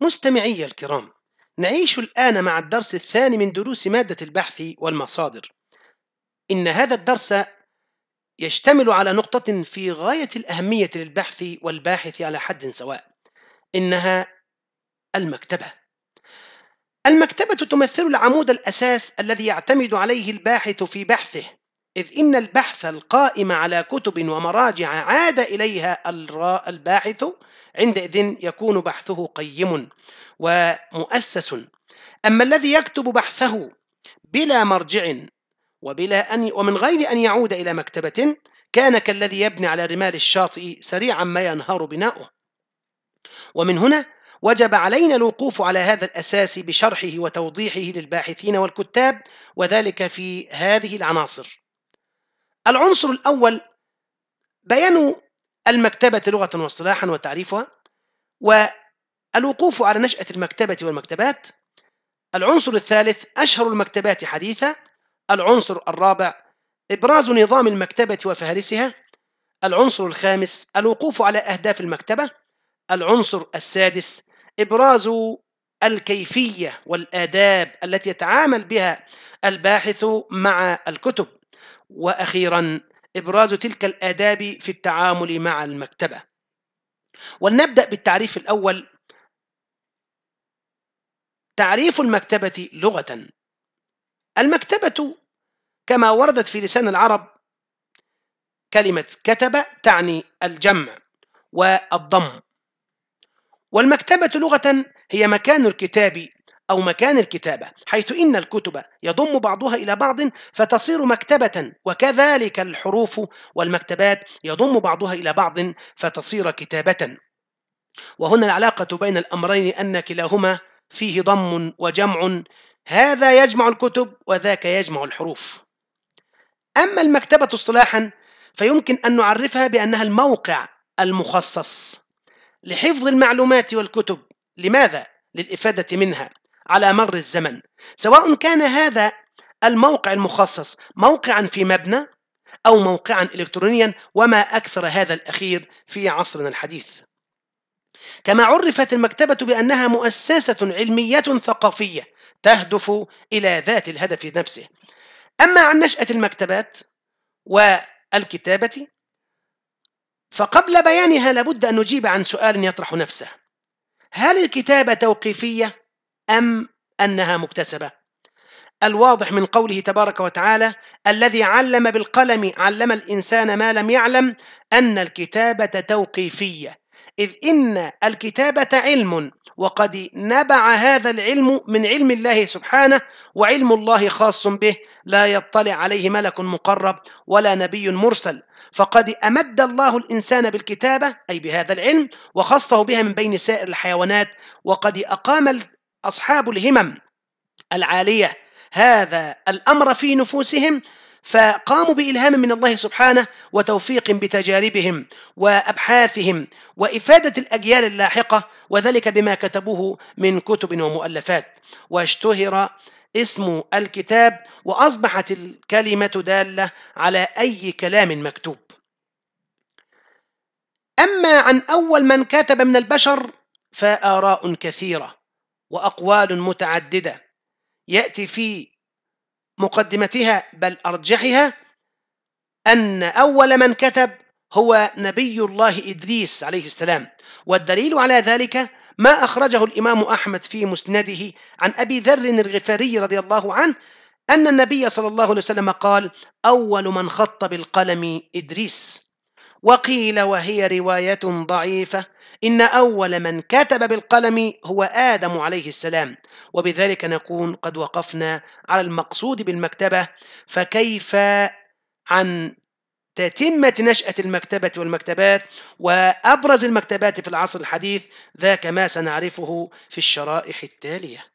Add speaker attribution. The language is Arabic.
Speaker 1: مستمعي الكرام نعيش الآن مع الدرس الثاني من دروس مادة البحث والمصادر إن هذا الدرس يشتمل على نقطة في غاية الأهمية للبحث والباحث على حد سواء إنها المكتبة المكتبة تمثل العمود الأساس الذي يعتمد عليه الباحث في بحثه إذ إن البحث القائم على كتب ومراجع عاد إليها الباحث عندئذ يكون بحثه قيم ومؤسس أما الذي يكتب بحثه بلا مرجع وبلا أن ومن غير أن يعود إلى مكتبة كان كالذي يبني على رمال الشاطئ سريعا ما ينهار بناؤه ومن هنا وجب علينا الوقوف على هذا الأساس بشرحه وتوضيحه للباحثين والكتاب وذلك في هذه العناصر العنصر الأول بيان المكتبة لغة واصطلاحا وتعريفها والوقوف على نشأة المكتبة والمكتبات العنصر الثالث أشهر المكتبات حديثة العنصر الرابع إبراز نظام المكتبة وفهرسها العنصر الخامس الوقوف على أهداف المكتبة العنصر السادس إبراز الكيفية والآداب التي يتعامل بها الباحث مع الكتب واخيرا ابراز تلك الاداب في التعامل مع المكتبه ولنبدا بالتعريف الاول تعريف المكتبه لغه المكتبه كما وردت في لسان العرب كلمه كتب تعني الجمع والضم والمكتبه لغه هي مكان الكتاب أو مكان الكتابة حيث إن الكتب يضم بعضها إلى بعض فتصير مكتبة وكذلك الحروف والمكتبات يضم بعضها إلى بعض فتصير كتابة وهنا العلاقة بين الأمرين أن كلاهما فيه ضم وجمع هذا يجمع الكتب وذاك يجمع الحروف أما المكتبة اصطلاحا فيمكن أن نعرفها بأنها الموقع المخصص لحفظ المعلومات والكتب لماذا؟ للإفادة منها على مر الزمن سواء كان هذا الموقع المخصص موقعا في مبنى أو موقعا إلكترونيا وما أكثر هذا الأخير في عصرنا الحديث كما عرفت المكتبة بأنها مؤسسة علمية ثقافية تهدف إلى ذات الهدف نفسه أما عن نشأة المكتبات والكتابة فقبل بيانها لابد أن نجيب عن سؤال يطرح نفسه هل الكتابة توقيفية أم أنها مكتسبة الواضح من قوله تبارك وتعالى الذي علم بالقلم علم الإنسان ما لم يعلم أن الكتابة توقيفية إذ إن الكتابة علم وقد نبع هذا العلم من علم الله سبحانه وعلم الله خاص به لا يطلع عليه ملك مقرب ولا نبي مرسل فقد أمد الله الإنسان بالكتابة أي بهذا العلم وخصه بها من بين سائر الحيوانات وقد أقام أصحاب الهمم العالية هذا الأمر في نفوسهم فقاموا بإلهام من الله سبحانه وتوفيق بتجاربهم وأبحاثهم وإفادة الأجيال اللاحقة وذلك بما كتبوه من كتب ومؤلفات واشتهر اسم الكتاب وأصبحت الكلمة دالة على أي كلام مكتوب أما عن أول من كتب من البشر فآراء كثيرة وأقوال متعددة يأتي في مقدمتها بل أرجحها أن أول من كتب هو نبي الله إدريس عليه السلام والدليل على ذلك ما أخرجه الإمام أحمد في مسنده عن أبي ذر الغفاري رضي الله عنه أن النبي صلى الله عليه وسلم قال أول من خط بالقلم إدريس وقيل وهي رواية ضعيفة إن أول من كتب بالقلم هو آدم عليه السلام وبذلك نكون قد وقفنا على المقصود بالمكتبة فكيف عن تتمة نشأة المكتبة والمكتبات وأبرز المكتبات في العصر الحديث ذاك ما سنعرفه في الشرائح التالية